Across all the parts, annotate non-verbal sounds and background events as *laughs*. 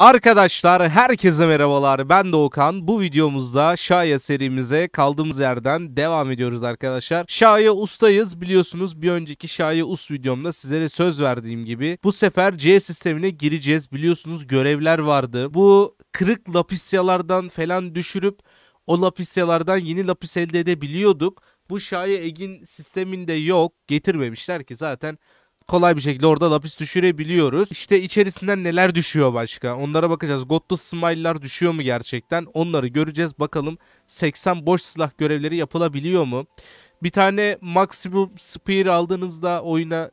Arkadaşlar herkese merhabalar ben Doğukan bu videomuzda Şaya serimize kaldığımız yerden devam ediyoruz arkadaşlar Şaya ustayız biliyorsunuz bir önceki Şaya us videomda sizlere söz verdiğim gibi bu sefer C sistemine gireceğiz biliyorsunuz görevler vardı bu kırık lapisyalardan falan düşürüp o lapisyalardan yeni lapis elde edebiliyorduk bu Şaya Egin sisteminde yok getirmemişler ki zaten kolay bir şekilde orada lapis düşürebiliyoruz. İşte içerisinden neler düşüyor başka? Onlara bakacağız. Godlu Smile'lar düşüyor mu gerçekten? Onları göreceğiz. Bakalım 80 boş silah görevleri yapılabiliyor mu? Bir tane maksimum Spear aldığınızda oyuna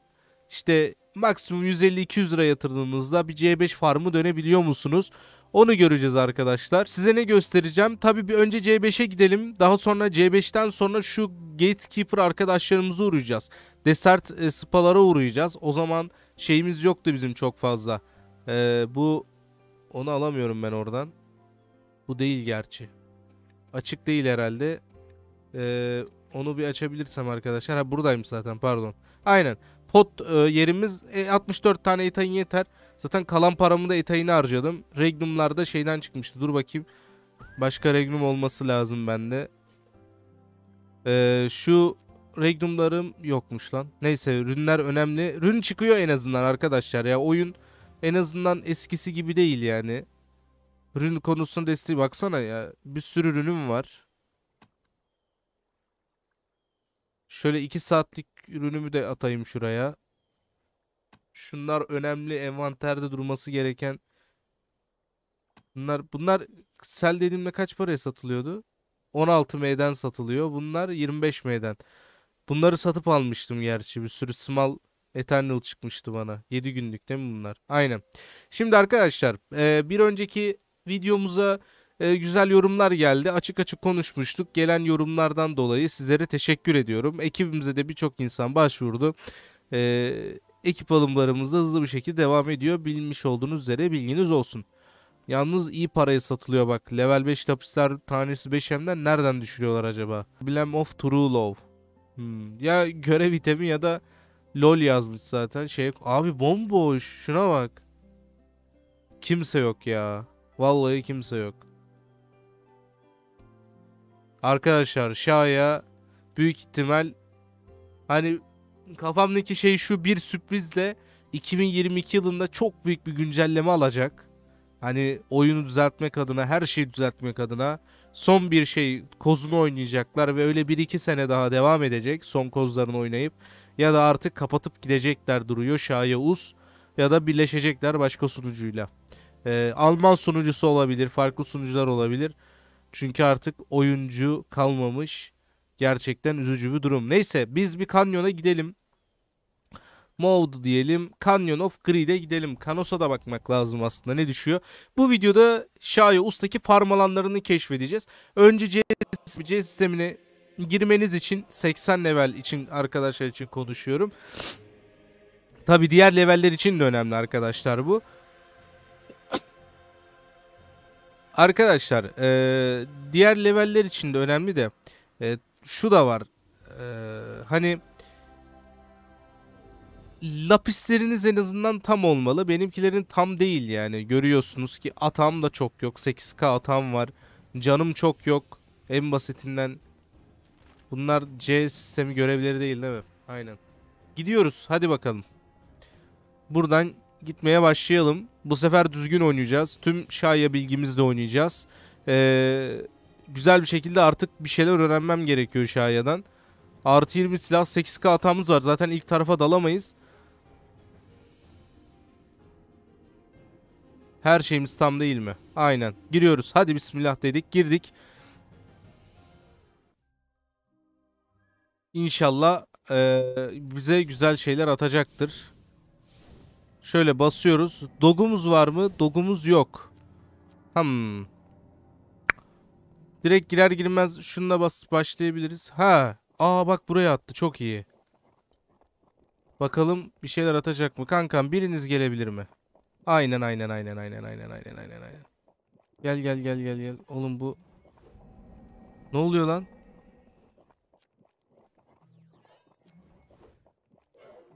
işte maksimum 150-200 lira yatırdığınızda bir C5 farmı dönebiliyor musunuz? Onu göreceğiz arkadaşlar. Size ne göstereceğim? Tabii bir önce C5'e gidelim. Daha sonra C5'ten sonra şu gatekeeper arkadaşlarımızı uğrayacağız. Desert e, spalara uğrayacağız. O zaman şeyimiz yoktu bizim çok fazla. Ee, bu onu alamıyorum ben oradan. Bu değil gerçi. Açık değil herhalde. Ee, onu bir açabilirsem arkadaşlar. Ha buradayım zaten pardon. Aynen. Pot e, yerimiz e, 64 tane itan yeter. Zaten kalan paramı da Etay'ını harcadım. Regnum'larda şeyden çıkmıştı. Dur bakayım. Başka Regnum olması lazım bende. Ee, şu Regnum'larım yokmuş lan. Neyse rünler önemli. Rün çıkıyor en azından arkadaşlar ya. Oyun en azından eskisi gibi değil yani. Rün konusunda desteği baksana ya. Bir sürü rünüm var. Şöyle 2 saatlik rünümü de atayım şuraya. Şunlar önemli envanterde durması gereken. Bunlar bunlar sel dediğimde kaç paraya satılıyordu? 16 meyden satılıyor. Bunlar 25 meyden. Bunları satıp almıştım gerçi. Bir sürü small Eternal çıkmıştı bana. 7 günlük değil mi bunlar? Aynen. Şimdi arkadaşlar e, bir önceki videomuza e, güzel yorumlar geldi. Açık açık konuşmuştuk. Gelen yorumlardan dolayı sizlere teşekkür ediyorum. Ekibimize de birçok insan başvurdu. E, ekip alımlarımız hızlı bir şekilde devam ediyor. Bilmiş olduğunuz üzere bilginiz olsun. Yalnız iyi paraya satılıyor bak. Level 5 tapisler tanesi 5M'den nereden düşürüyorlar acaba? Blem of True Love. Hmm. Ya görev itemi ya da LOL yazmış zaten. Şey abi bomboş. Şuna bak. Kimse yok ya. Vallahi kimse yok. Arkadaşlar Şah'ya büyük ihtimal hani kafamdaki şey şu bir sürprizle 2022 yılında çok büyük bir güncelleme alacak. Hani oyunu düzeltmek adına, her şeyi düzeltmek adına son bir şey kozunu oynayacaklar ve öyle 1-2 sene daha devam edecek son kozlarını oynayıp ya da artık kapatıp gidecekler duruyor Şahya Uz ya da birleşecekler başka sunucuyla. Ee, Alman sunucusu olabilir, farklı sunucular olabilir. Çünkü artık oyuncu kalmamış. Gerçekten üzücü bir durum. Neyse biz bir kanyona gidelim. Mode diyelim. Canyon of Greed'e gidelim. Kanos'a da bakmak lazım aslında ne düşüyor. Bu videoda Şaya Usta'ki farm alanlarını keşfedeceğiz. Önce C, sistemine girmeniz için 80 level için arkadaşlar için konuşuyorum. Tabi diğer leveller için de önemli arkadaşlar bu. Arkadaşlar e, diğer leveller için de önemli de e, şu da var. Ee, hani lapisleriniz en azından tam olmalı. Benimkilerin tam değil yani. Görüyorsunuz ki atam da çok yok. 8K atam var. Canım çok yok. En basitinden. Bunlar C sistemi görevleri değil değil mi? Aynen. Gidiyoruz. Hadi bakalım. Buradan gitmeye başlayalım. Bu sefer düzgün oynayacağız. Tüm şaya bilgimizle oynayacağız. Eee güzel bir şekilde artık bir şeyler öğrenmem gerekiyor Şaya'dan. Artı 20 silah 8K hatamız var. Zaten ilk tarafa dalamayız. Her şeyimiz tam değil mi? Aynen. Giriyoruz. Hadi bismillah dedik. Girdik. İnşallah e, bize güzel şeyler atacaktır. Şöyle basıyoruz. Dogumuz var mı? Dogumuz yok. Hmm. Direkt girer girmez şununla basıp başlayabiliriz. Ha. Aa bak buraya attı. Çok iyi. Bakalım bir şeyler atacak mı? Kankam biriniz gelebilir mi? Aynen aynen aynen aynen aynen aynen aynen aynen. Gel gel gel gel gel. Oğlum bu. Ne oluyor lan?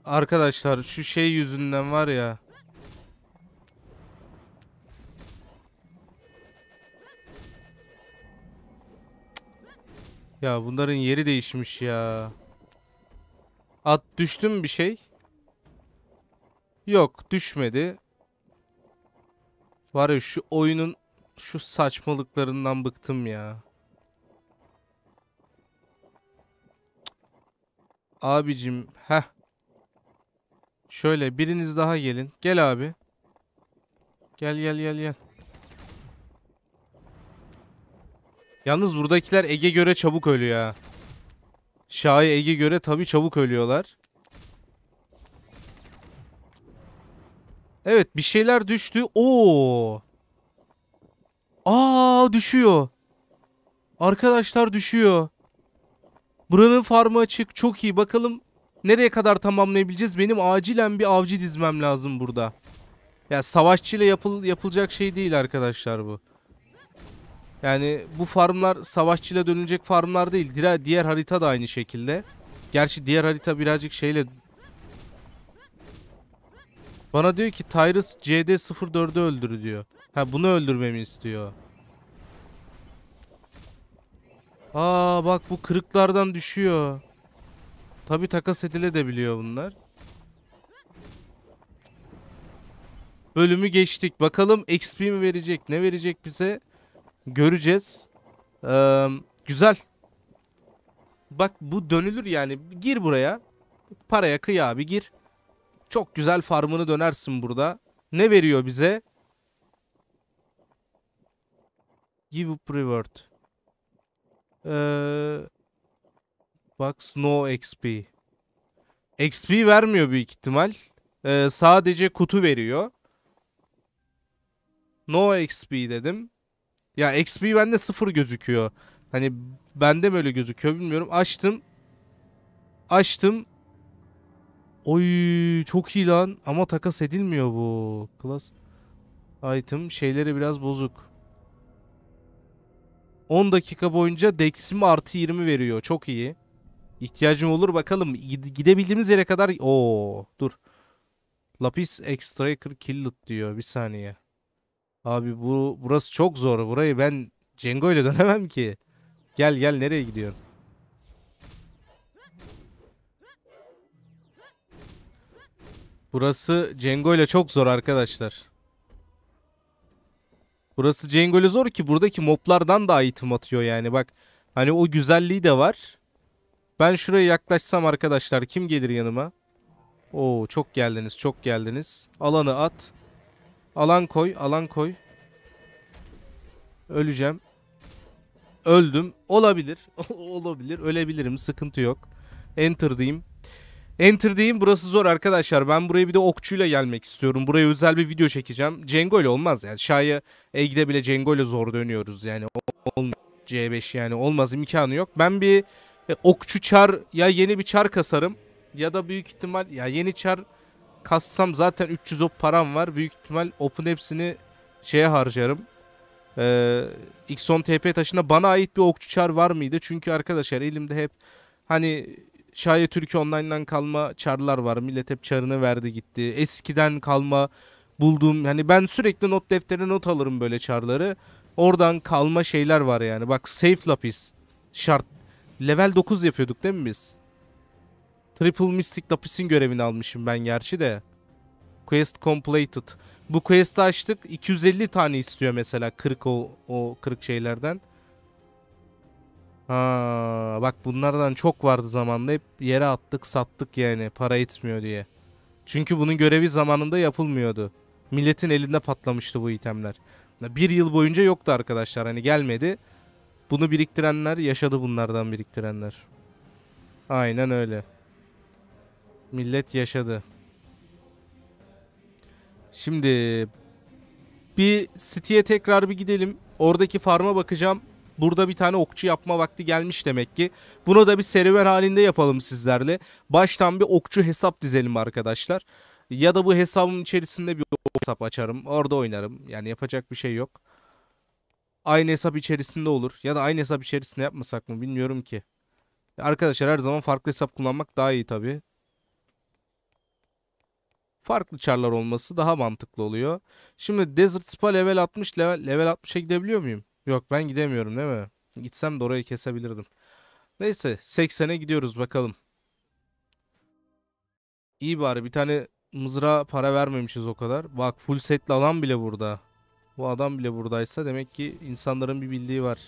Arkadaşlar şu şey yüzünden var ya. Ya bunların yeri değişmiş ya. At düştüm bir şey? Yok düşmedi. Var ya şu oyunun şu saçmalıklarından bıktım ya. Abicim heh. Şöyle biriniz daha gelin. Gel abi. Gel gel gel gel. Yalnız buradakiler Ege göre çabuk ölüyor ha. Şahı Ege göre tabi çabuk ölüyorlar. Evet bir şeyler düştü. Oo. Aa düşüyor. Arkadaşlar düşüyor. Buranın farmı açık. Çok iyi. Bakalım nereye kadar tamamlayabileceğiz? Benim acilen bir avcı dizmem lazım burada. Ya savaşçıyla yapıl yapılacak şey değil arkadaşlar bu. Yani bu farmlar savaşçıyla dönülecek farmlar değil. Diğer, diğer harita da aynı şekilde. Gerçi diğer harita birazcık şeyle... Bana diyor ki Tyrus CD04'ü öldür diyor. Ha bunu öldürmemi istiyor. Aa bak bu kırıklardan düşüyor. Tabi takas edile de biliyor bunlar. Bölümü geçtik. Bakalım XP mi verecek? Ne verecek bize? Göreceğiz. Ee, güzel. Bak bu dönülür yani. Gir buraya. Paraya kıy abi gir. Çok güzel farmını dönersin burada. Ne veriyor bize? Give up reward. Ee, bak no XP. XP vermiyor büyük ihtimal. Ee, sadece kutu veriyor. No XP dedim. Ya XP bende sıfır gözüküyor. Hani bende böyle gözüküyor bilmiyorum. Açtım. Açtım. Oy çok iyi lan. Ama takas edilmiyor bu. class. Item şeyleri biraz bozuk. 10 dakika boyunca Dexim artı 20 veriyor. Çok iyi. İhtiyacım olur bakalım. Gidebildiğimiz yere kadar... Oo dur. Lapis Extractor Killit diyor. Bir saniye. Abi bu burası çok zor. Burayı ben Cengo ile *laughs* dönemem ki. Gel gel nereye gidiyorsun? Burası Cengo ile çok zor arkadaşlar. Burası Cengo ile zor ki buradaki moblardan da item atıyor yani bak. Hani o güzelliği de var. Ben şuraya yaklaşsam arkadaşlar kim gelir yanıma? Oo çok geldiniz çok geldiniz. Alanı at. Alan koy, alan koy. Öleceğim. Öldüm. Olabilir. *laughs* Olabilir. Ölebilirim. Sıkıntı yok. Enter diyeyim. Enter diyeyim. Burası zor arkadaşlar. Ben buraya bir de okçuyla gelmek istiyorum. Buraya özel bir video çekeceğim. Cengo ile olmaz yani. Şah'ya Ege'de bile Cengo ile zor dönüyoruz yani. C5 yani olmaz imkanı yok. Ben bir e, okçu çar ya yeni bir çar kasarım ya da büyük ihtimal ya yeni çar kassam zaten 300 op param var. Büyük ihtimal op'un hepsini şeye harcarım. Ee, X10 TP taşına bana ait bir okçu çar var mıydı? Çünkü arkadaşlar elimde hep hani Şaye Türkiye Online'dan kalma çarlar var. Millet hep çarını verdi gitti. Eskiden kalma bulduğum hani ben sürekli not defterine not alırım böyle çarları. Oradan kalma şeyler var yani. Bak safe lapis şart. Level 9 yapıyorduk değil mi biz? Triple Mystic Lapis'in görevini almışım ben gerçi de. Quest completed. Bu quest'i açtık. 250 tane istiyor mesela 40 o, o 40 şeylerden. Ha, bak bunlardan çok vardı zamanda. Hep yere attık sattık yani para etmiyor diye. Çünkü bunun görevi zamanında yapılmıyordu. Milletin elinde patlamıştı bu itemler. Bir yıl boyunca yoktu arkadaşlar hani gelmedi. Bunu biriktirenler yaşadı bunlardan biriktirenler. Aynen öyle. Millet yaşadı. Şimdi bir City'ye tekrar bir gidelim. Oradaki farma bakacağım. Burada bir tane okçu yapma vakti gelmiş demek ki. Bunu da bir serüven halinde yapalım sizlerle. Baştan bir okçu hesap dizelim arkadaşlar. Ya da bu hesabın içerisinde bir hesap açarım. Orada oynarım. Yani yapacak bir şey yok. Aynı hesap içerisinde olur. Ya da aynı hesap içerisinde yapmasak mı bilmiyorum ki. Arkadaşlar her zaman farklı hesap kullanmak daha iyi tabii farklı çarlar olması daha mantıklı oluyor. Şimdi Desert Spa level 60 level, level 60'a gidebiliyor muyum? Yok ben gidemiyorum değil mi? Gitsem de orayı kesebilirdim. Neyse 80'e gidiyoruz bakalım. İyi bari bir tane mızra para vermemişiz o kadar. Bak full setli adam bile burada. Bu adam bile buradaysa demek ki insanların bir bildiği var.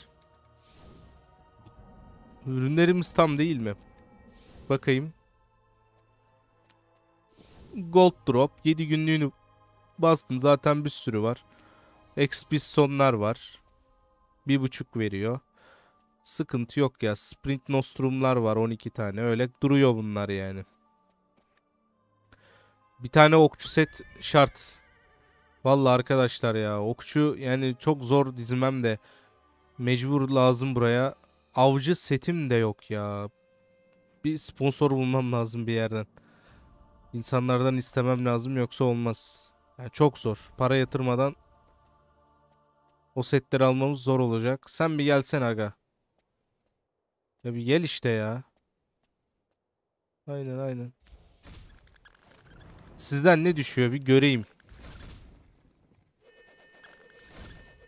Ürünlerimiz tam değil mi? Bakayım. Gold Drop 7 günlüğünü bastım. Zaten bir sürü var. Expistonlar var. 1.5 veriyor. Sıkıntı yok ya. Sprint Nostrum'lar var 12 tane. Öyle duruyor bunlar yani. Bir tane okçu set şart. Valla arkadaşlar ya okçu yani çok zor dizmem de mecbur lazım buraya. Avcı setim de yok ya. Bir sponsor bulmam lazım bir yerden. İnsanlardan istemem lazım yoksa olmaz. Yani çok zor. Para yatırmadan o setleri almamız zor olacak. Sen bir gelsen aga. Ya bir gel işte ya. Aynen aynen. Sizden ne düşüyor bir göreyim.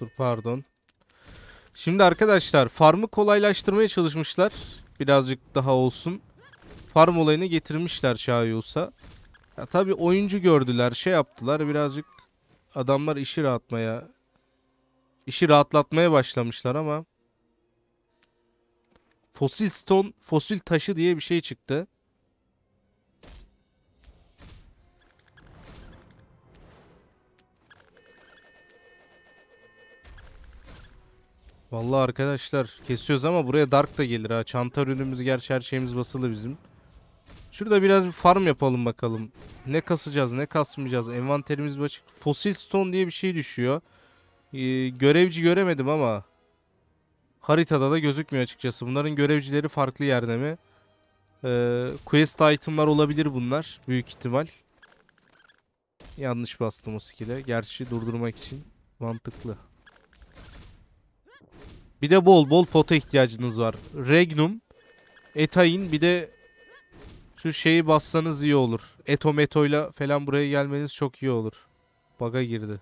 Dur pardon. Şimdi arkadaşlar farmı kolaylaştırmaya çalışmışlar. Birazcık daha olsun. Farm olayını getirmişler şahi ya tabii oyuncu gördüler, şey yaptılar birazcık adamlar işi rahatmaya işi rahatlatmaya başlamışlar ama fosil stone, fosil taşı diye bir şey çıktı. Vallahi arkadaşlar kesiyoruz ama buraya dark da gelir ha. Çanta ürünümüz gerçi her şeyimiz basılı bizim. Şurada biraz bir farm yapalım bakalım. Ne kasacağız ne kasmayacağız. Envanterimiz açık. Fossil stone diye bir şey düşüyor. Ee, görevci göremedim ama. Haritada da gözükmüyor açıkçası. Bunların görevcileri farklı yerde mi? Ee, quest itemlar olabilir bunlar. Büyük ihtimal. Yanlış bastım o skill'e. Gerçi durdurmak için mantıklı. Bir de bol bol pota ihtiyacınız var. Regnum, Etain bir de şu şeyi bassanız iyi olur. Etometoyla falan buraya gelmeniz çok iyi olur. Baga girdi.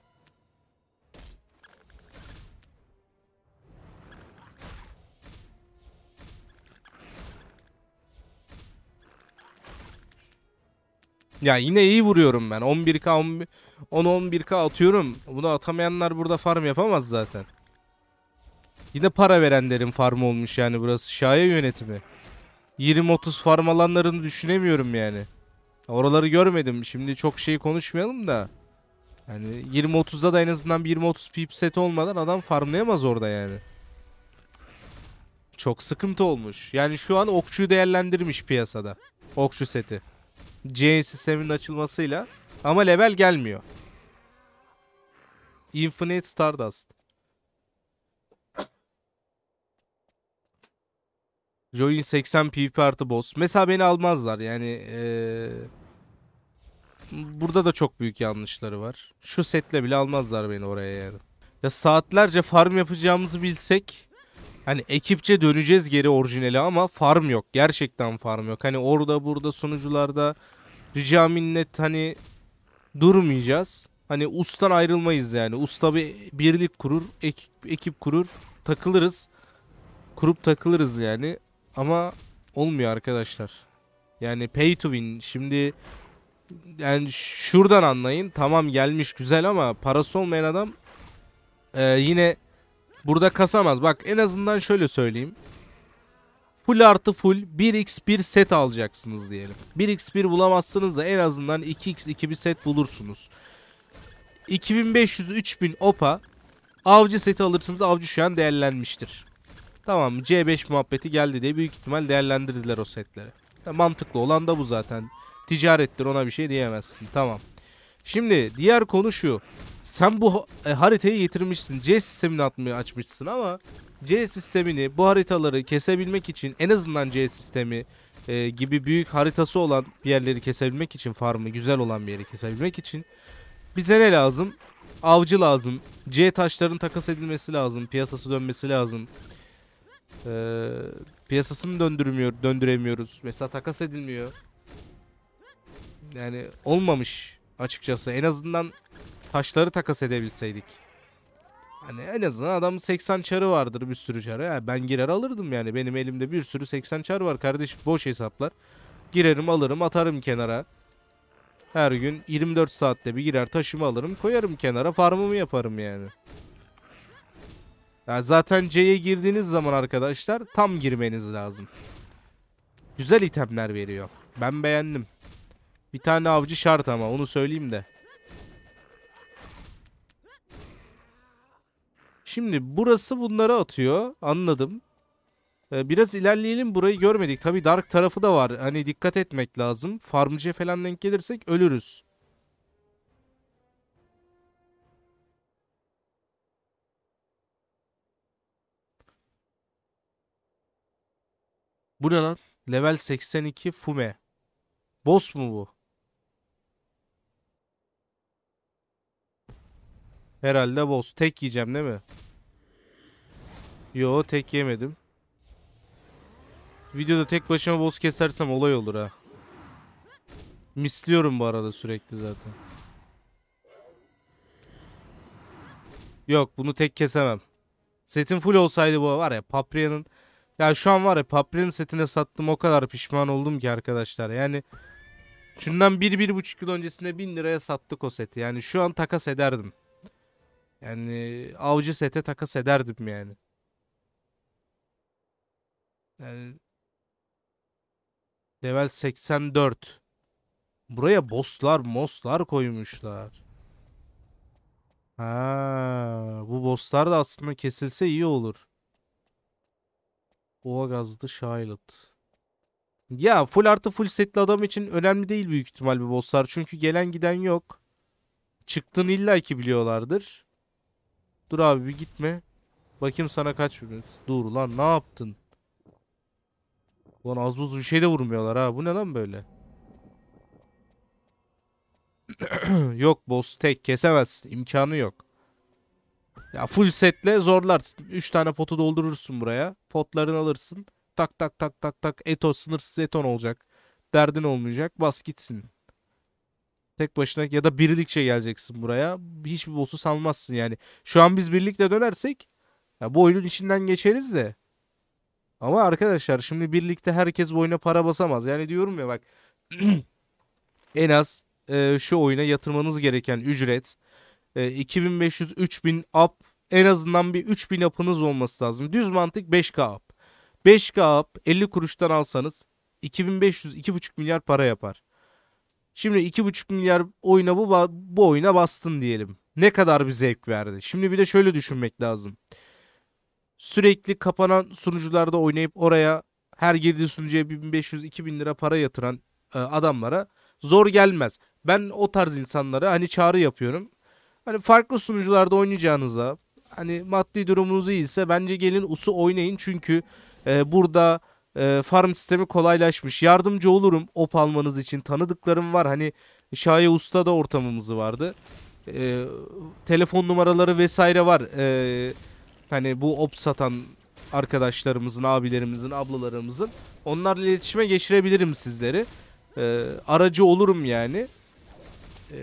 Ya yine iyi vuruyorum ben. 11k 10-11k atıyorum. Bunu atamayanlar burada farm yapamaz zaten. Yine para verenlerin farmı olmuş yani burası. Şaya yönetimi. 20-30 farm alanlarını düşünemiyorum yani. Oraları görmedim. Şimdi çok şey konuşmayalım da. Yani 20-30'da da en azından bir 20-30 pip set olmadan adam farmlayamaz orada yani. Çok sıkıntı olmuş. Yani şu an okçuyu değerlendirmiş piyasada. Okçu seti. C sistemin açılmasıyla. Ama level gelmiyor. Infinite Stardust. Join 80 PvP artı boss. Mesela beni almazlar yani. Ee... Burada da çok büyük yanlışları var. Şu setle bile almazlar beni oraya yani. Ya saatlerce farm yapacağımızı bilsek Hani ekipçe döneceğiz geri orijinali ama farm yok. Gerçekten farm yok. Hani orada burada sunucularda rica minnet hani durmayacağız. Hani ustan ayrılmayız yani. Usta bir birlik kurur, ekip, ekip kurur, takılırız. Kurup takılırız yani. Ama olmuyor arkadaşlar. Yani pay to win. Şimdi yani şuradan anlayın. Tamam gelmiş güzel ama parası olmayan adam e, yine burada kasamaz. Bak en azından şöyle söyleyeyim. Full artı full 1x1 set alacaksınız diyelim. 1x1 bulamazsınız da en azından 2x2 bir set bulursunuz. 2500-3000 OPA avcı seti alırsınız. Avcı şu an değerlenmiştir. Tamam C5 muhabbeti geldi diye büyük ihtimal değerlendirdiler o setleri. mantıklı olan da bu zaten. Ticarettir ona bir şey diyemezsin. Tamam. Şimdi diğer konu şu. Sen bu e, haritayı yitirmişsin. C sistemini atmaya açmışsın ama C sistemini bu haritaları kesebilmek için en azından C sistemi e, gibi büyük haritası olan bir yerleri kesebilmek için farmı güzel olan bir yeri kesebilmek için bize ne lazım? Avcı lazım. C taşların takas edilmesi lazım. Piyasası dönmesi lazım. Ee, piyasasını döndürmüyor, döndüremiyoruz. Mesela takas edilmiyor. Yani olmamış açıkçası. En azından taşları takas edebilseydik. Hani en azından adamın 80 çarı vardır bir sürü çarı. Yani ben girer alırdım yani. Benim elimde bir sürü 80 çar var kardeş, Boş hesaplar. Girerim alırım atarım kenara. Her gün 24 saatte bir girer taşımı alırım koyarım kenara farmımı yaparım yani. Yani zaten C'ye girdiğiniz zaman arkadaşlar tam girmeniz lazım. Güzel itemler veriyor. Ben beğendim. Bir tane avcı şart ama onu söyleyeyim de. Şimdi burası bunları atıyor. Anladım. Ee, biraz ilerleyelim. Burayı görmedik. Tabi dark tarafı da var. Hani dikkat etmek lazım. Farmcıya falan denk gelirsek ölürüz. Bu ne lan? Level 82 Fume. Boss mu bu? Herhalde boss. Tek yiyeceğim değil mi? Yo tek yemedim. Videoda tek başıma boss kesersem olay olur ha. Misliyorum bu arada sürekli zaten. Yok bunu tek kesemem. Setin full olsaydı bu var ya Papria'nın ya şu an var ya Papri'nin setine sattım o kadar pişman oldum ki arkadaşlar. Yani şundan 1-1,5 yıl öncesinde 1000 liraya sattık o seti. Yani şu an takas ederdim. Yani avcı sete takas ederdim yani. Yani level 84. Buraya bosslar, moslar koymuşlar. Ha, bu bosslar da aslında kesilse iyi olur. Kova gazlı Ya full artı full setli adam için önemli değil büyük ihtimal bir bosslar. Çünkü gelen giden yok. Çıktın illa ki biliyorlardır. Dur abi bir gitme. Bakayım sana kaç vuruyoruz. Dur lan ne yaptın? Ulan az buz bir şey de vurmuyorlar ha. Bu ne lan böyle? *clears throat* yok boss tek kesemezsin. İmkanı yok. Ya full setle zorlar. 3 tane potu doldurursun buraya. Potlarını alırsın. Tak tak tak tak tak. Eto sınırsız eton olacak. Derdin olmayacak. Bas gitsin. Tek başına ya da birlikçe geleceksin buraya. Hiçbir boss'u salmazsın yani. Şu an biz birlikte dönersek ya bu oyunun içinden geçeriz de. Ama arkadaşlar şimdi birlikte herkes bu oyuna para basamaz. Yani diyorum ya bak *clears throat* en az e, şu oyuna yatırmanız gereken ücret e, ee, 2500-3000 up en azından bir 3000 up'ınız olması lazım. Düz mantık 5K up. 5K up 50 kuruştan alsanız 2500 2,5 milyar para yapar. Şimdi 2,5 milyar oyuna bu, bu oyuna bastın diyelim. Ne kadar bir zevk verdi. Şimdi bir de şöyle düşünmek lazım. Sürekli kapanan sunucularda oynayıp oraya her girdiği sunucuya 1500-2000 lira para yatıran e, adamlara zor gelmez. Ben o tarz insanlara hani çağrı yapıyorum. Hani farklı sunucularda oynayacağınıza hani maddi durumunuz iyiyse bence gelin US'u oynayın çünkü e, burada e, farm sistemi kolaylaşmış. Yardımcı olurum op almanız için. Tanıdıklarım var. Hani Şaye Usta da ortamımızı vardı. E, telefon numaraları vesaire var. E, hani bu op satan arkadaşlarımızın, abilerimizin, ablalarımızın. Onlarla iletişime geçirebilirim sizleri. E, aracı olurum yani. Eee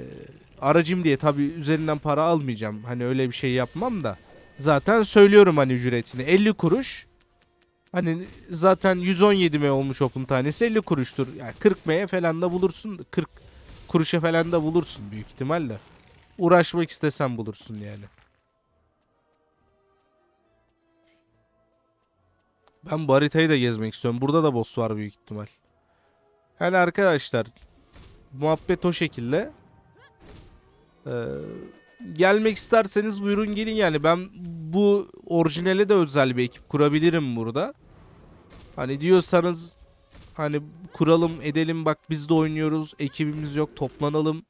aracım diye tabi üzerinden para almayacağım. Hani öyle bir şey yapmam da. Zaten söylüyorum hani ücretini. 50 kuruş. Hani zaten 117 M olmuş okun tanesi 50 kuruştur. Yani 40 M'ye falan da bulursun. 40 kuruşa falan da bulursun büyük ihtimalle. Uğraşmak istesen bulursun yani. Ben bu haritayı da gezmek istiyorum. Burada da boss var büyük ihtimal. Yani arkadaşlar muhabbet o şekilde. Ee, gelmek isterseniz buyurun gelin yani ben bu orijinale de özel bir ekip kurabilirim burada. Hani diyorsanız hani kuralım edelim bak biz de oynuyoruz ekibimiz yok toplanalım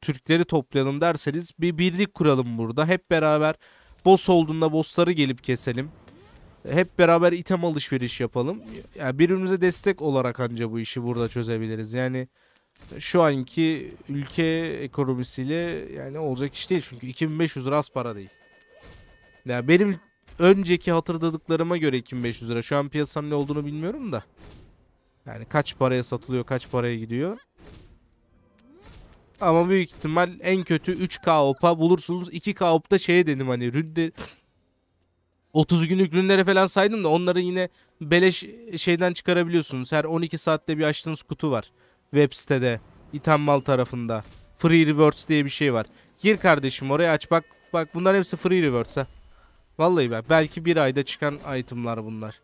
Türkleri toplayalım derseniz bir birlik kuralım burada hep beraber boss olduğunda bossları gelip keselim hep beraber item alışveriş yapalım yani birbirimize destek olarak anca bu işi burada çözebiliriz yani şu anki ülke ekonomisiyle yani olacak iş değil. Çünkü 2500 lira az para değil. Ya yani benim önceki hatırladıklarıma göre 2500 lira. Şu an piyasanın ne olduğunu bilmiyorum da. Yani kaç paraya satılıyor, kaç paraya gidiyor. Ama büyük ihtimal en kötü 3K OP'a bulursunuz. 2K OP'da şey dedim hani rüdde 30 günlük ürünlere falan saydım da onları yine beleş şeyden çıkarabiliyorsunuz. Her 12 saatte bir açtığınız kutu var web sitede. İtan Mal tarafında. Free Rewards diye bir şey var. Gir kardeşim oraya aç bak. Bak bunlar hepsi Free Rewards ha. Vallahi bak belki bir ayda çıkan itemlar bunlar.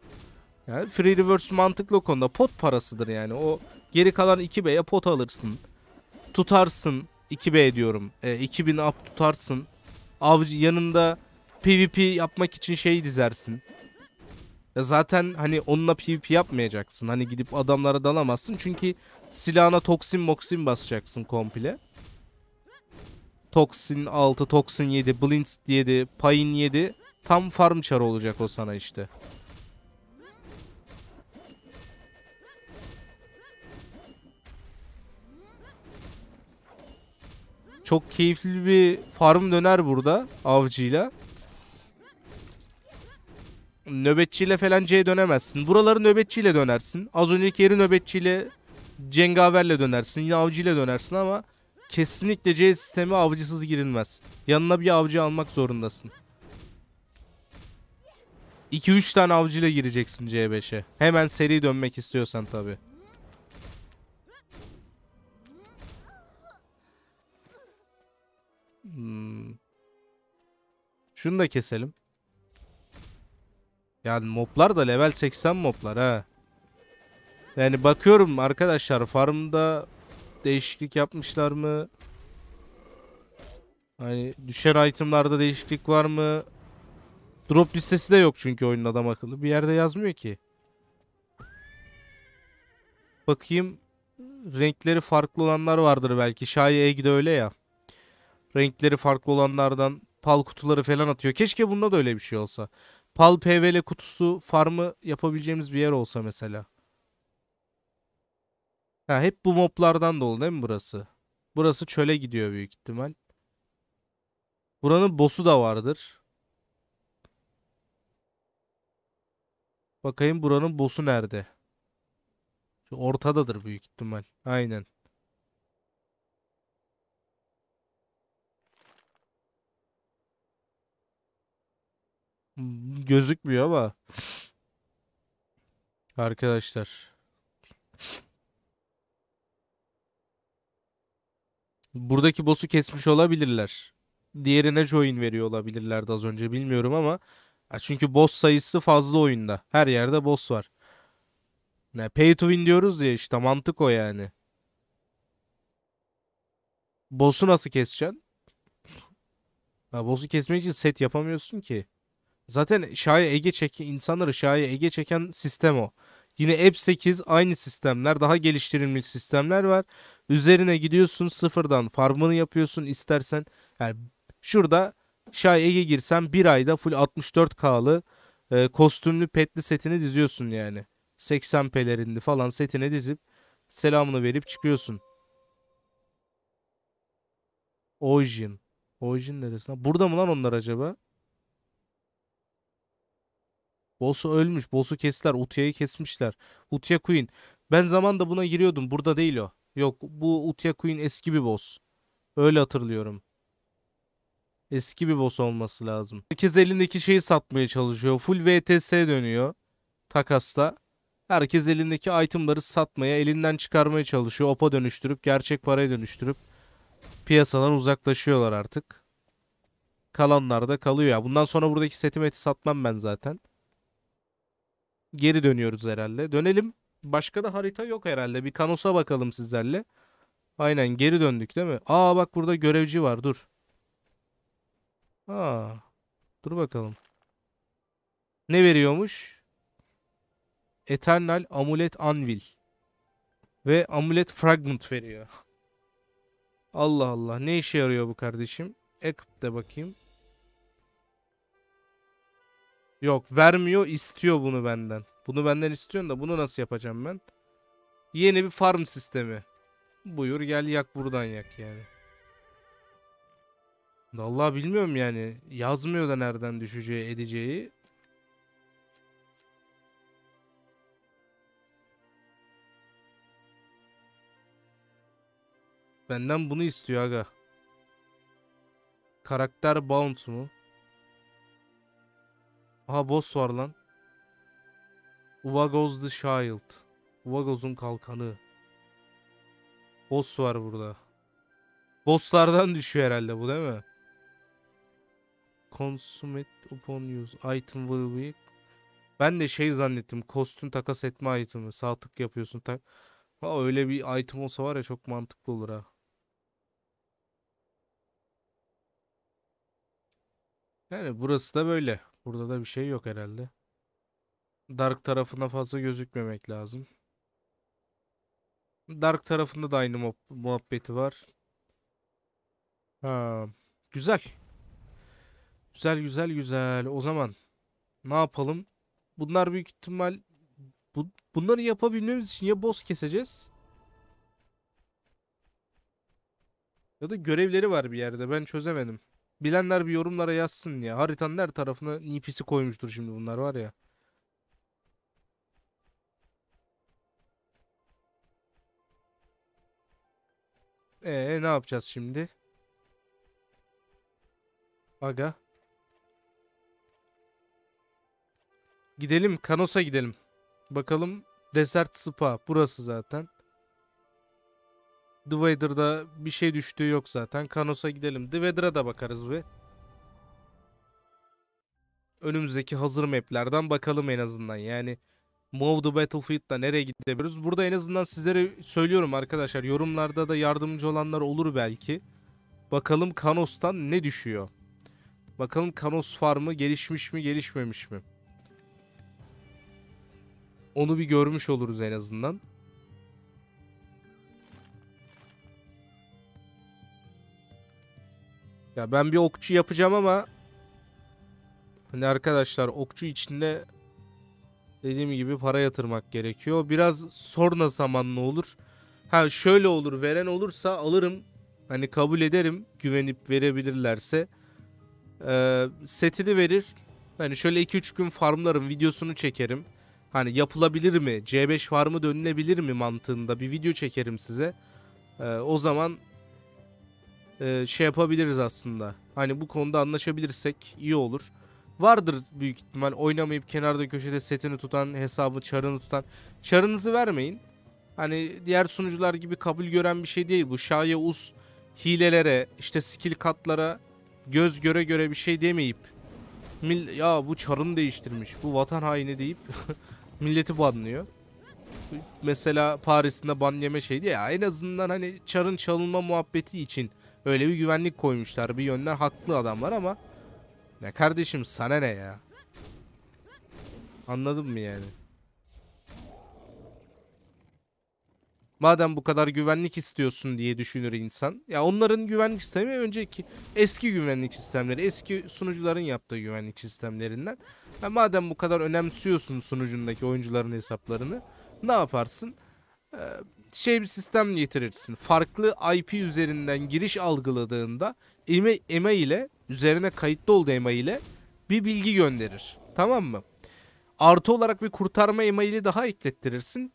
Yani free Rewards mantıklı o konuda. Pot parasıdır yani. O geri kalan 2B'ye pot alırsın. Tutarsın. 2B diyorum. E, 2000 up tutarsın. Avcı yanında PvP yapmak için şey dizersin. E zaten hani onunla PvP yapmayacaksın. Hani gidip adamlara dalamazsın. Çünkü silahına toksin moksin basacaksın komple. Toksin 6, Toksin 7, Blind 7, Payın 7. Tam farm çarı olacak o sana işte. Çok keyifli bir farm döner burada avcıyla nöbetçiyle falan C'ye dönemezsin. Buraları nöbetçiyle dönersin. Az önceki yeri nöbetçiyle cengaverle dönersin. Yine avcıyla dönersin ama kesinlikle C sistemi avcısız girilmez. Yanına bir avcı almak zorundasın. 2-3 tane avcıyla gireceksin C5'e. Hemen seri dönmek istiyorsan tabi. Hmm. Şunu da keselim. Yani moblar da level 80 moblar ha. Yani bakıyorum arkadaşlar farmda değişiklik yapmışlar mı? Hani düşer itemlarda değişiklik var mı? Drop listesi de yok çünkü oyunun adam akıllı. Bir yerde yazmıyor ki. Bakayım. Renkleri farklı olanlar vardır belki. Şahi Egg'de öyle ya. Renkleri farklı olanlardan pal kutuları falan atıyor. Keşke bunda da öyle bir şey olsa. Pal PVL kutusu farmı yapabileceğimiz bir yer olsa mesela. Ha, hep bu moblardan dolu değil mi burası? Burası çöle gidiyor büyük ihtimal. Buranın boss'u da vardır. Bakayım buranın boss'u nerede? ortadadır büyük ihtimal. Aynen. Gözükmüyor ama. Arkadaşlar. Buradaki boss'u kesmiş olabilirler. Diğerine join veriyor olabilirlerdi az önce bilmiyorum ama. Çünkü boss sayısı fazla oyunda. Her yerde boss var. Ne pay to win diyoruz ya işte mantık o yani. Boss'u nasıl keseceksin? Ya boss'u kesmek için set yapamıyorsun ki. Zaten şaya Ege çeken insanları şaya Ege çeken sistem o. Yine F8 aynı sistemler daha geliştirilmiş sistemler var. Üzerine gidiyorsun sıfırdan farmını yapıyorsun istersen. Yani şurada şaya Ege girsen bir ayda full 64K'lı e, kostümlü petli setini diziyorsun yani. 80 pelerinli falan setine dizip selamını verip çıkıyorsun. Ojin. Ojin neresi? Burada mı lan onlar acaba? Boss'u ölmüş. Boss'u kestiler. Utia'yı kesmişler. Utia Queen. Ben da buna giriyordum. Burada değil o. Yok bu Utia Queen eski bir boss. Öyle hatırlıyorum. Eski bir boss olması lazım. Herkes elindeki şeyi satmaya çalışıyor. Full VTS dönüyor. Takasla. Herkes elindeki itemları satmaya, elinden çıkarmaya çalışıyor. Opa dönüştürüp, gerçek paraya dönüştürüp piyasadan uzaklaşıyorlar artık. Kalanlar da kalıyor ya. Bundan sonra buradaki setimeti satmam ben zaten geri dönüyoruz herhalde. Dönelim. Başka da harita yok herhalde. Bir kanosa bakalım sizlerle. Aynen geri döndük değil mi? Aa bak burada görevci var dur. Aa, dur bakalım. Ne veriyormuş? Eternal Amulet Anvil. Ve Amulet Fragment veriyor. *laughs* Allah Allah ne işe yarıyor bu kardeşim? Equip de bakayım. Yok vermiyor istiyor bunu benden. Bunu benden istiyorsun da bunu nasıl yapacağım ben? Yeni bir farm sistemi. Buyur gel yak buradan yak yani. Vallahi bilmiyorum yani. Yazmıyor da nereden düşeceği edeceği. Benden bunu istiyor aga. Karakter bounce mu? Aha boss var lan. Uvagos the Shield. Uvagos'un kalkanı. Boss var burada. Bosslardan düşüyor herhalde bu değil mi? Consummate upon use. Item will be. Ben de şey zannettim. Kostüm takas etme itemi. Sağ tık yapıyorsun. Tak ha, öyle bir item olsa var ya çok mantıklı olur ha. Yani burası da böyle. Burada da bir şey yok herhalde. Dark tarafına fazla gözükmemek lazım. Dark tarafında da aynı muhabbeti var. Ha, güzel. Güzel güzel güzel. O zaman ne yapalım? Bunlar büyük ihtimal bu, bunları yapabilmemiz için ya boss keseceğiz. Ya da görevleri var bir yerde. Ben çözemedim. Bilenler bir yorumlara yazsın ya. Haritanın her tarafına nipisi koymuştur şimdi bunlar var ya. Ee ne yapacağız şimdi? Aga. Gidelim Kanos'a gidelim. Bakalım Desert Spa burası zaten. The bir şey düştüğü yok zaten. Kanos'a gidelim. The da bakarız bir. Önümüzdeki hazır maplerden bakalım en azından. Yani Move the Battlefield'da nereye gidebiliriz? Burada en azından sizlere söylüyorum arkadaşlar. Yorumlarda da yardımcı olanlar olur belki. Bakalım Kanos'tan ne düşüyor? Bakalım Kanos farmı gelişmiş mi gelişmemiş mi? Onu bir görmüş oluruz en azından. Ya ben bir okçu yapacağım ama hani arkadaşlar okçu içinde dediğim gibi para yatırmak gerekiyor. Biraz sonra zamanlı olur. Ha şöyle olur veren olursa alırım. Hani kabul ederim güvenip verebilirlerse. Ee, setini verir. Hani şöyle 2-3 gün farmlarım videosunu çekerim. Hani yapılabilir mi? C5 farmı dönülebilir mi mantığında bir video çekerim size. Ee, o zaman e, şey yapabiliriz aslında. Hani bu konuda anlaşabilirsek iyi olur. Vardır büyük ihtimal oynamayıp kenarda köşede setini tutan, hesabı, çarını tutan. Çarınızı vermeyin. Hani diğer sunucular gibi kabul gören bir şey değil bu. Şaya us hilelere, işte skill katlara göz göre göre bir şey demeyip mil ya bu çarını değiştirmiş, bu vatan haini deyip *laughs* milleti banlıyor. Mesela Paris'inde ban yeme şeydi ya en azından hani çarın çalınma muhabbeti için Öyle bir güvenlik koymuşlar. Bir yönden haklı adamlar ama ya kardeşim sana ne ya? Anladın mı yani? Madem bu kadar güvenlik istiyorsun diye düşünür insan. Ya onların güvenlik sistemi önceki eski güvenlik sistemleri, eski sunucuların yaptığı güvenlik sistemlerinden. Ya madem bu kadar önemsiyorsun sunucundaki oyuncuların hesaplarını ne yaparsın? Ee, şey bir sistem getirirsin. Farklı IP üzerinden giriş algıladığında EMA ile üzerine kayıtlı olduğu EMA ile bir bilgi gönderir. Tamam mı? Artı olarak bir kurtarma EMA ile daha eklettirirsin.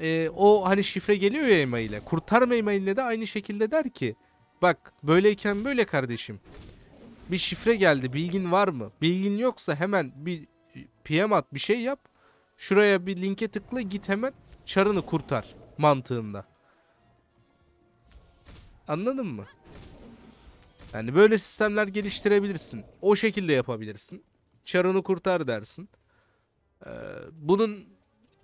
Ee, o hani şifre geliyor ya EMA ile. Kurtarma EMA ile de aynı şekilde der ki bak böyleyken böyle kardeşim. Bir şifre geldi bilgin var mı? Bilgin yoksa hemen bir PM at bir şey yap. Şuraya bir linke tıkla git hemen çarını kurtar mantığında. Anladın mı? Yani böyle sistemler geliştirebilirsin. O şekilde yapabilirsin. Çarını kurtar dersin. Ee, bunun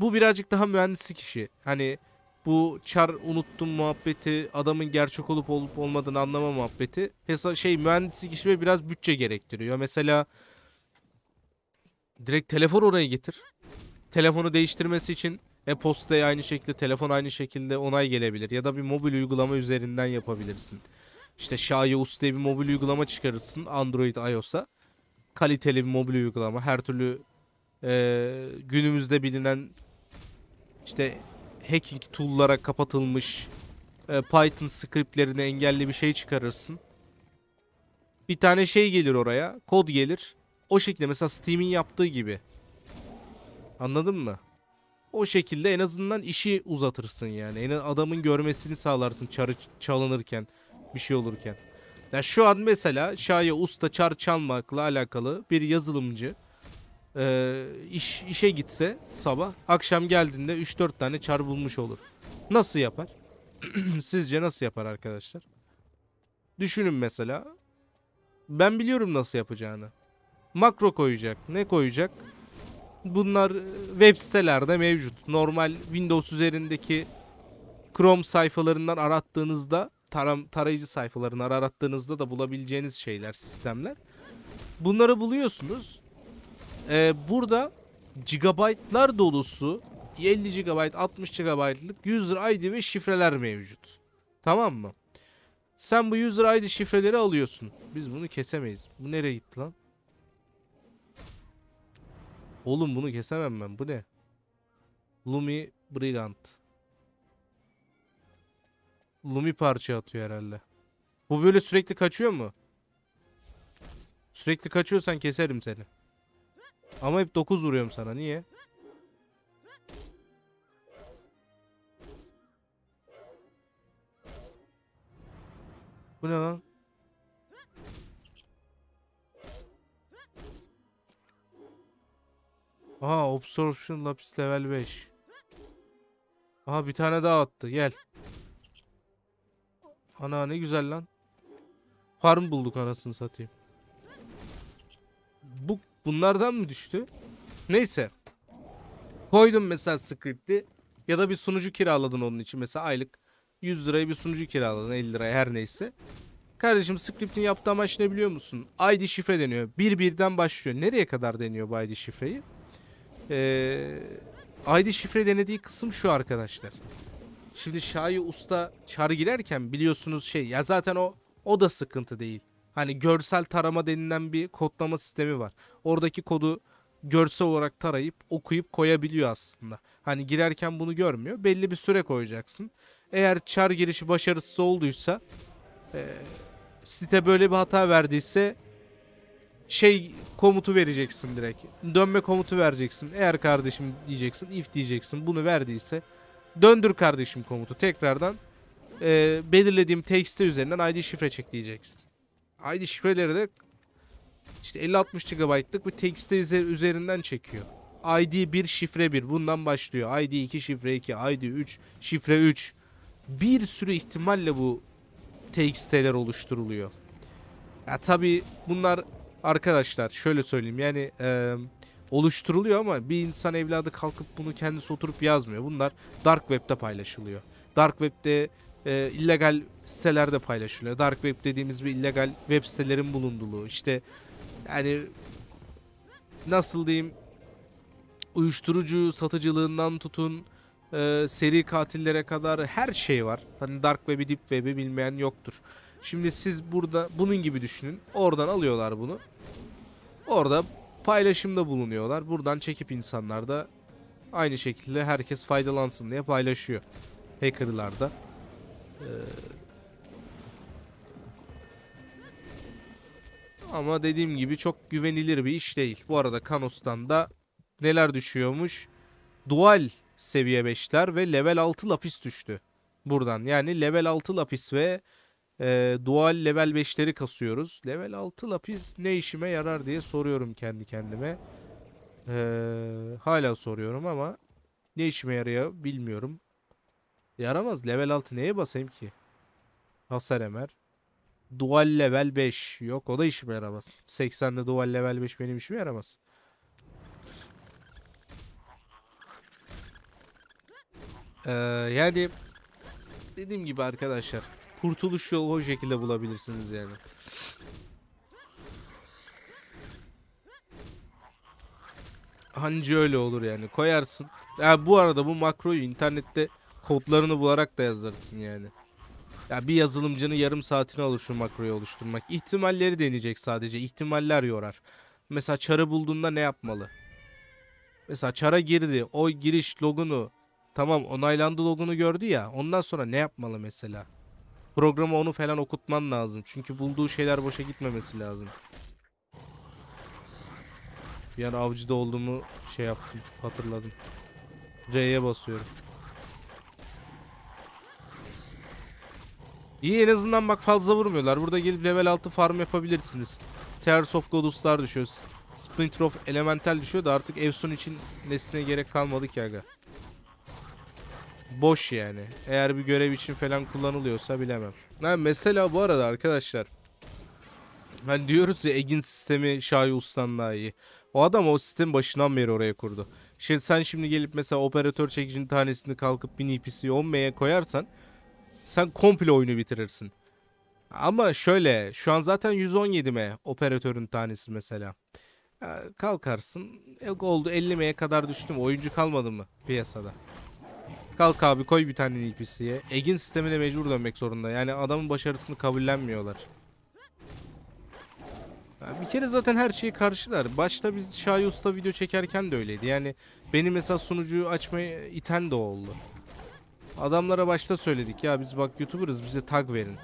bu birazcık daha mühendislik işi. Hani bu çar unuttum muhabbeti, adamın gerçek olup olup olmadığını anlama muhabbeti. Hesa şey mühendislik işi ve biraz bütçe gerektiriyor. Mesela direkt telefon oraya getir. Telefonu değiştirmesi için e-postaya aynı şekilde, telefon aynı şekilde onay gelebilir. Ya da bir mobil uygulama üzerinden yapabilirsin. İşte Şayus diye bir mobil uygulama çıkarırsın Android, iOS'a. Kaliteli bir mobil uygulama. Her türlü e, günümüzde bilinen işte hacking tool'lara kapatılmış e, Python scriptlerini engelli bir şey çıkarırsın. Bir tane şey gelir oraya, kod gelir. O şekilde mesela Steam'in yaptığı gibi. Anladın mı? O şekilde en azından işi uzatırsın yani. En adamın görmesini sağlarsın çarı çalınırken, bir şey olurken. Ya şu an mesela Şaya Usta çar çalmakla alakalı bir yazılımcı e, iş, işe gitse sabah akşam geldiğinde 3-4 tane çar bulmuş olur. Nasıl yapar? *clears throat* Sizce nasıl yapar arkadaşlar? Düşünün mesela. Ben biliyorum nasıl yapacağını. Makro koyacak. Ne koyacak? Bunlar e, web sitelerde mevcut. Normal Windows üzerindeki Chrome sayfalarından arattığınızda taram, tarayıcı sayfalarından arattığınızda da bulabileceğiniz şeyler, sistemler. Bunları buluyorsunuz. Ee, burada gigabaytlar dolusu 50 GB, 60 GB'lık user ID ve şifreler mevcut. Tamam mı? Sen bu user ID şifreleri alıyorsun. Biz bunu kesemeyiz. Bu nereye gitti lan? Oğlum bunu kesemem ben. Bu ne? Lumi Brigant. Lumi parça atıyor herhalde. Bu böyle sürekli kaçıyor mu? Sürekli kaçıyorsan keserim seni. Ama hep 9 vuruyorum sana. Niye? Bu ne lan? Aha Absorption Lapis level 5. Aha bir tane daha attı. Gel. Ana ne güzel lan. Farm bulduk anasını satayım. Bu bunlardan mı düştü? Neyse. Koydum mesela script'i ya da bir sunucu kiraladın onun için. Mesela aylık 100 liraya bir sunucu kiraladın 50 liraya her neyse. Kardeşim script'in yaptığı amaç ne biliyor musun? ID şifre deniyor. Bir birden başlıyor. Nereye kadar deniyor bu ID şifreyi? Ee, ID şifre denediği kısım şu arkadaşlar. Şimdi Şahi Usta çar girerken biliyorsunuz şey ya zaten o o da sıkıntı değil. Hani görsel tarama denilen bir kodlama sistemi var. Oradaki kodu görsel olarak tarayıp okuyup koyabiliyor aslında. Hani girerken bunu görmüyor. Belli bir süre koyacaksın. Eğer çar girişi başarısız olduysa e, site böyle bir hata verdiyse şey komutu vereceksin direkt. Dönme komutu vereceksin. Eğer kardeşim diyeceksin, if diyeceksin. Bunu verdiyse döndür kardeşim komutu tekrardan e, belirlediğim tekste üzerinden ID şifre çek diyeceksin. ID şifreleri de işte 50-60 GB'lık bir tekste üzerinden çekiyor. ID 1 şifre 1 bundan başlıyor. ID 2 şifre 2, ID 3 şifre 3. Bir sürü ihtimalle bu TXT'ler oluşturuluyor. Ya tabi bunlar arkadaşlar şöyle söyleyeyim yani e, oluşturuluyor ama bir insan evladı kalkıp bunu kendisi oturup yazmıyor. Bunlar dark web'de paylaşılıyor. Dark web'de e, illegal sitelerde paylaşılıyor. Dark web dediğimiz bir illegal web sitelerin bulunduluğu. İşte yani nasıl diyeyim uyuşturucu satıcılığından tutun e, seri katillere kadar her şey var. Hani dark web'i deep web'i bilmeyen yoktur. Şimdi siz burada bunun gibi düşünün. Oradan alıyorlar bunu. Orada paylaşımda bulunuyorlar. Buradan çekip insanlar da aynı şekilde herkes faydalansın diye paylaşıyor. Hacker'lar da. Ee... Ama dediğim gibi çok güvenilir bir iş değil. Bu arada Kanos'tan da neler düşüyormuş? Dual seviye 5'ler ve level 6 lapis düştü. Buradan yani level 6 lapis ve e, dual level 5'leri kasıyoruz. Level 6 lapis ne işime yarar diye soruyorum kendi kendime. E, hala soruyorum ama ne işime yarıyor bilmiyorum. Yaramaz. Level 6 neye basayım ki? Hasar emer. Dual level 5. Yok o da işime yaramaz. 80'de dual level 5 benim işime yaramaz. Ee, yani dediğim gibi arkadaşlar kurtuluş yolu o şekilde bulabilirsiniz yani. Anca öyle olur yani. Koyarsın. Ya bu arada bu makroyu internette kodlarını bularak da yazarsın yani. Ya bir yazılımcının yarım saatini alır şu makroyu oluşturmak. İhtimalleri deneyecek sadece. İhtimaller yorar. Mesela çarı bulduğunda ne yapmalı? Mesela çara girdi. O giriş logunu tamam onaylandı logunu gördü ya. Ondan sonra ne yapmalı mesela? Programı onu falan okutman lazım. Çünkü bulduğu şeyler boşa gitmemesi lazım. Bir an avcıda olduğumu şey yaptım. Hatırladım. R'ye basıyorum. İyi en azından bak fazla vurmuyorlar. Burada gelip level 6 farm yapabilirsiniz. Tears of Godus'lar düşüyor. Splinter of Elemental düşüyor da artık Evson için nesine gerek kalmadı ki aga boş yani. Eğer bir görev için falan kullanılıyorsa bilemem. Ha, mesela bu arada arkadaşlar. Hani diyoruz ya Egin sistemi Şahi ustan daha iyi. O adam o sistemin başından beri oraya kurdu. Şimdi sen şimdi gelip mesela operatör çekicinin tanesini kalkıp 1000 IPC'yi 10 M'ye koyarsan sen komple oyunu bitirirsin. Ama şöyle şu an zaten 117 M operatörün tanesi mesela. kalkarsın. Yok oldu 50 M'ye kadar düştüm. Oyuncu kalmadı mı piyasada? Kalk abi koy bir tane NPC'ye. Egin sistemine mecbur dönmek zorunda. Yani adamın başarısını kabullenmiyorlar. Bir kere zaten her şeyi karşılar. Başta biz Şahi Usta video çekerken de öyleydi. Yani benim mesela sunucuyu açmaya iten de oldu. Adamlara başta söyledik ya biz bak YouTuber'ız bize tag verin.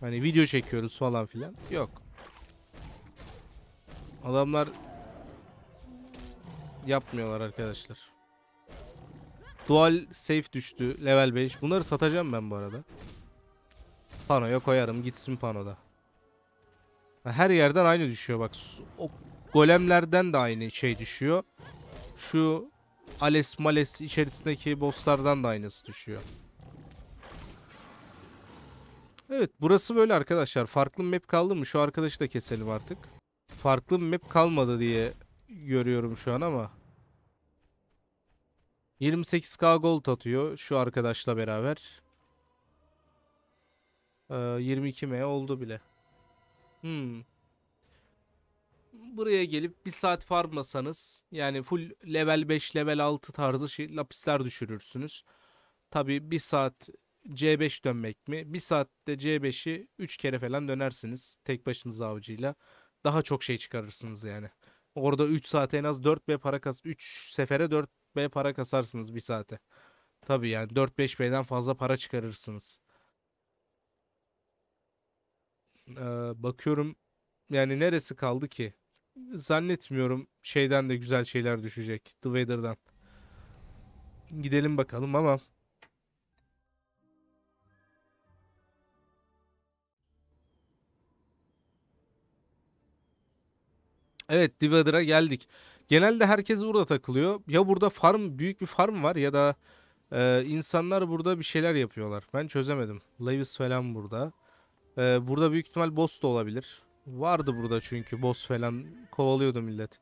Hani video çekiyoruz falan filan. Yok. Adamlar yapmıyorlar arkadaşlar. Dual safe düştü. Level 5. Bunları satacağım ben bu arada. Panoya koyarım. Gitsin panoda. Her yerden aynı düşüyor bak. O golemlerden de aynı şey düşüyor. Şu Ales Males içerisindeki bosslardan da aynısı düşüyor. Evet burası böyle arkadaşlar. Farklı map kaldı mı? Şu arkadaşı da keselim artık. Farklı map kalmadı diye görüyorum şu an ama. 28k gold atıyor şu arkadaşla beraber. Ee, 22m oldu bile. Hmm. Buraya gelip bir saat farmlasanız yani full level 5 level 6 tarzı şey, lapisler düşürürsünüz. Tabi bir saat C5 dönmek mi? Bir saatte C5'i 3 kere falan dönersiniz tek başınıza avcıyla. Daha çok şey çıkarırsınız yani. Orada 3 saate en az 4 ve para kaz 3 sefere 4 B para kasarsınız bir saate. Tabii yani 4-5 beyden fazla para çıkarırsınız. Ee, bakıyorum yani neresi kaldı ki? Zannetmiyorum şeyden de güzel şeyler düşecek. The Weather'dan. Gidelim bakalım ama Evet Divadır'a geldik. Genelde herkes burada takılıyor. Ya burada farm büyük bir farm var ya da e, insanlar burada bir şeyler yapıyorlar. Ben çözemedim. Levis falan burada. E, burada büyük ihtimal boss da olabilir. Vardı burada çünkü boss falan kovalıyordu millet.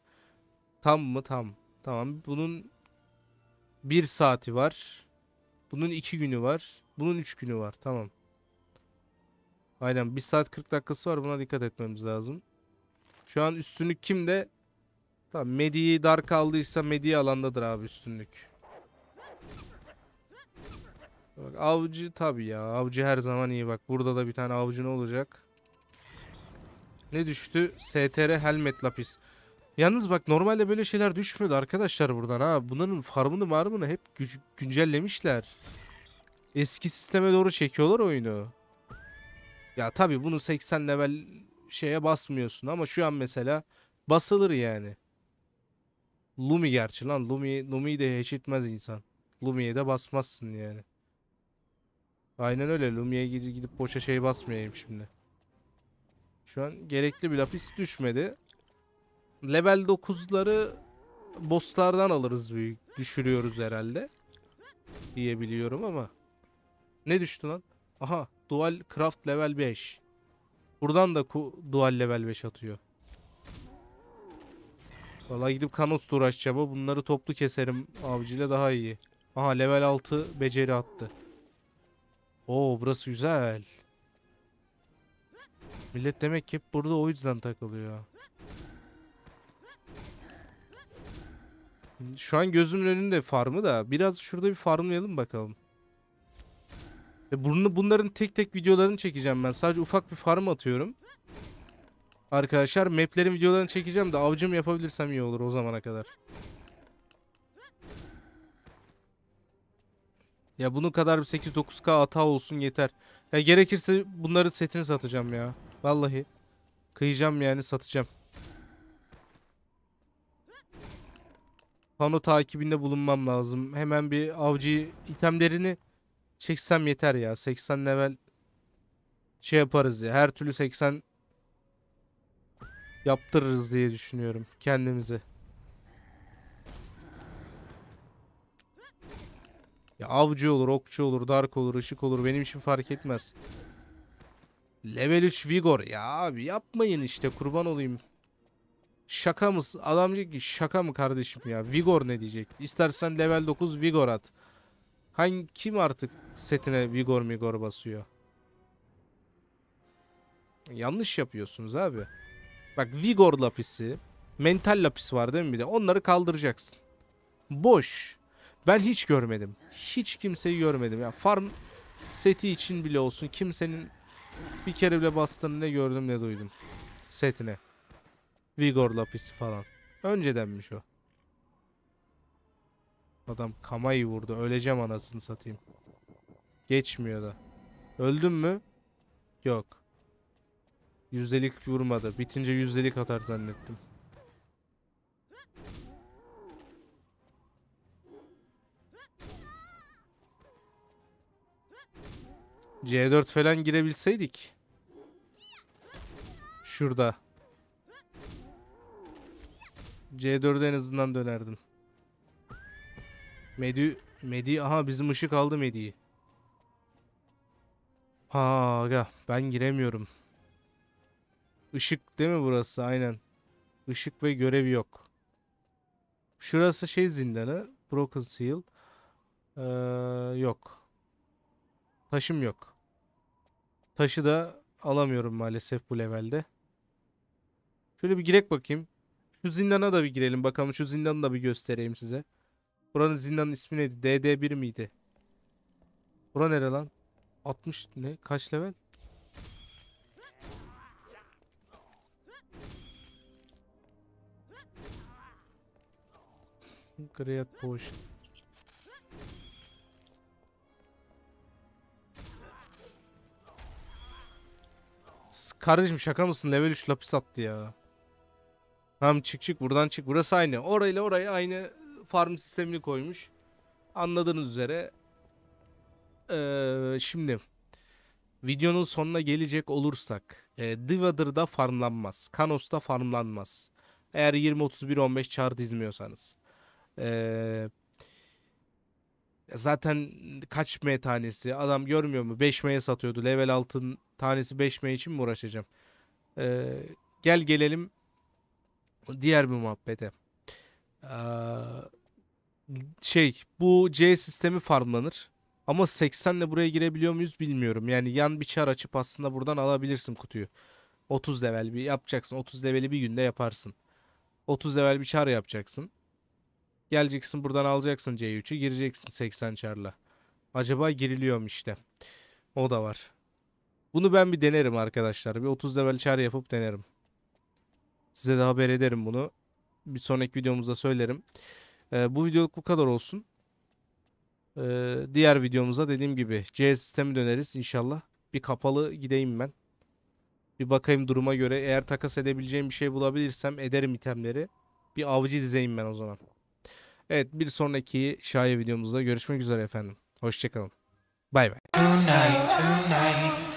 Tam mı? Tam. Tamam. Bunun bir saati var. Bunun iki günü var. Bunun üç günü var. Tamam. Aynen bir saat 40 dakikası var. Buna dikkat etmemiz lazım. Şu an üstünlük kimde? Tamam Medi'yi dar kaldıysa Medi alandadır abi üstünlük. Bak avcı tabi ya. Avcı her zaman iyi bak. Burada da bir tane avcı ne olacak? Ne düştü? STR Helmet Lapis. Yalnız bak normalde böyle şeyler düşmüyordu arkadaşlar buradan ha. Bunların farmını marmını hep gü güncellemişler. Eski sisteme doğru çekiyorlar oyunu. Ya tabi bunu 80 level şeye basmıyorsun ama şu an mesela basılır yani. Lumi gerçi lan. Lumi, Lumi'yi de eşitmez insan. Lumi'ye de basmazsın yani. Aynen öyle. Lumi'ye gidip, gidip boşa şey basmayayım şimdi. Şu an gerekli bir lapis düşmedi. Level 9'ları bosslardan alırız büyük. Düşürüyoruz herhalde. Diyebiliyorum ama. Ne düştü lan? Aha. Dual Craft level 5. Buradan da dual level 5 atıyor. Valla gidip kanosla uğraşacağım. Bunları toplu keserim avcıyla daha iyi. Aha level 6 beceri attı. Oo burası güzel. Millet demek ki burada o yüzden takılıyor. Şu an gözümün önünde farmı da. Biraz şurada bir farmlayalım bakalım. E bunların tek tek videolarını çekeceğim ben. Sadece ufak bir farm atıyorum. Arkadaşlar maplerin videolarını çekeceğim de avcım yapabilirsem iyi olur o zamana kadar. Ya bunun kadar bir 8-9k hata olsun yeter. Ya gerekirse bunları setini satacağım ya. Vallahi. Kıyacağım yani satacağım. Pano takibinde bulunmam lazım. Hemen bir avcı itemlerini çeksem yeter ya. 80 level şey yaparız ya. Her türlü 80 yaptırırız diye düşünüyorum kendimizi. Ya avcı olur, okçu olur, dark olur, ışık olur benim için fark etmez. Level 3 Vigor ya abi yapmayın işte kurban olayım. Şaka mı? Adam diyecek ki şaka mı kardeşim ya? Vigor ne diyecek? İstersen level 9 Vigor at. Hangi kim artık setine Vigor Migor basıyor? Yanlış yapıyorsunuz abi. Bak vigor lapisi, mental lapis var değil mi bir de? Onları kaldıracaksın. Boş. Ben hiç görmedim. Hiç kimseyi görmedim. Ya farm seti için bile olsun kimsenin bir kere bile bastığını ne gördüm ne duydum. Setine. Vigor lapisi falan. Öncedenmiş şey o. Adam kamayı vurdu. Öleceğim anasını satayım. Geçmiyor da. Öldüm mü? Yok. Yüzdelik vurmadı. Bitince yüzdelik atar zannettim. C4 falan girebilseydik. Şurada. C4'e en azından dönerdim. Medi, Medi, aha bizim ışık aldı Medi'yi. Ha, ben giremiyorum. Işık değil mi burası? Aynen. Işık ve görev yok. Şurası şey zindanı. Broken Seal. Ee, yok. Taşım yok. Taşı da alamıyorum maalesef bu levelde. Şöyle bir girek bakayım. Şu zindana da bir girelim bakalım. Şu zindanı da bir göstereyim size. Buranın zindanın ismi neydi? DD1 miydi? Bura nere lan? 60 ne? Kaç level? Great potion. Kardeşim şaka mısın? Level 3 lapis attı ya. Tamam çık çık buradan çık. Burası aynı. Orayla orayı aynı farm sistemini koymuş. Anladığınız üzere. Ee, şimdi. Videonun sonuna gelecek olursak. E, Divadır'da farmlanmaz. Kanos'ta farmlanmaz. Eğer 20-31-15 chart dizmiyorsanız. Ee, zaten kaç M tanesi? Adam görmüyor mu? 5 M'ye satıyordu. Level 6'ın tanesi 5 M için mi uğraşacağım? Ee, gel gelelim diğer bir muhabbete. Ee, şey bu C sistemi farmlanır. Ama 80 ile buraya girebiliyor muyuz bilmiyorum. Yani yan bir çar açıp aslında buradan alabilirsin kutuyu. 30 level bir yapacaksın. 30 leveli bir günde yaparsın. 30 level bir çar yapacaksın. Geleceksin buradan alacaksın C3'ü gireceksin 80 çarla. Acaba giriliyorum işte. O da var. Bunu ben bir denerim arkadaşlar. Bir 30 level çar yapıp denerim. Size de haber ederim bunu. Bir sonraki videomuzda söylerim. Ee, bu videoluk bu kadar olsun. Ee, diğer videomuza dediğim gibi C sistemi döneriz inşallah. Bir kapalı gideyim ben. Bir bakayım duruma göre. Eğer takas edebileceğim bir şey bulabilirsem ederim itemleri. Bir avcı dizeyim ben o zaman. Evet bir sonraki şair videomuzda görüşmek üzere efendim. Hoşçakalın. Bay bay.